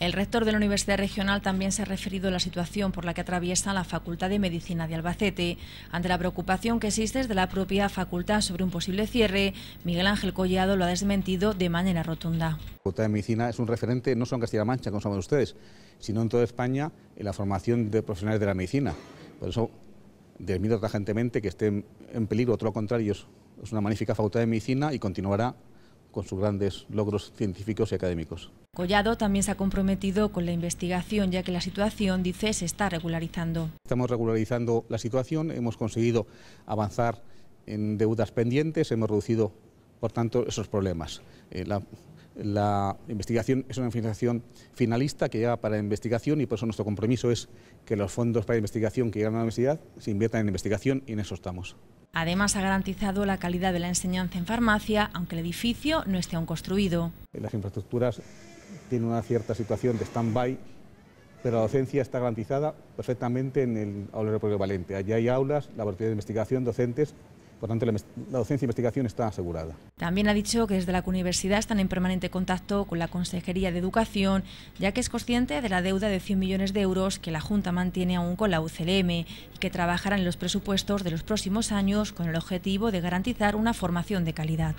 El rector de la Universidad Regional también se ha referido a la situación por la que atraviesa la Facultad de Medicina de Albacete. Ante la preocupación que existe desde la propia facultad sobre un posible cierre, Miguel Ángel Collado lo ha desmentido de manera rotunda. La Facultad de Medicina es un referente no solo en Castilla-La Mancha, como saben ustedes, sino en toda España en la formación de profesionales de la medicina. Por eso desmiento tajantemente que esté en peligro, todo lo contrario, es una magnífica Facultad de Medicina y continuará con sus grandes logros científicos y académicos. Collado también se ha comprometido con la investigación, ya que la situación, dice, se está regularizando. Estamos regularizando la situación, hemos conseguido avanzar en deudas pendientes, hemos reducido, por tanto, esos problemas. Eh, la investigación es una financiación finalista que llega para investigación y por eso nuestro compromiso es que los fondos para investigación que llegan a la universidad se inviertan en investigación y en eso estamos. Además, ha garantizado la calidad de la enseñanza en farmacia, aunque el edificio no esté aún construido. Las infraestructuras tienen una cierta situación de stand-by, pero la docencia está garantizada perfectamente en el aula Valente. Allí hay aulas, laboratorios de investigación, docentes por tanto, la, docencia e investigación está asegurada. También ha dicho que desde la universidad están en permanente contacto con la Consejería de Educación, ya que es consciente de la deuda de 100 millones de euros que la Junta mantiene aún con la UCLM y que trabajarán en los presupuestos de los próximos años con el objetivo de garantizar una formación de calidad.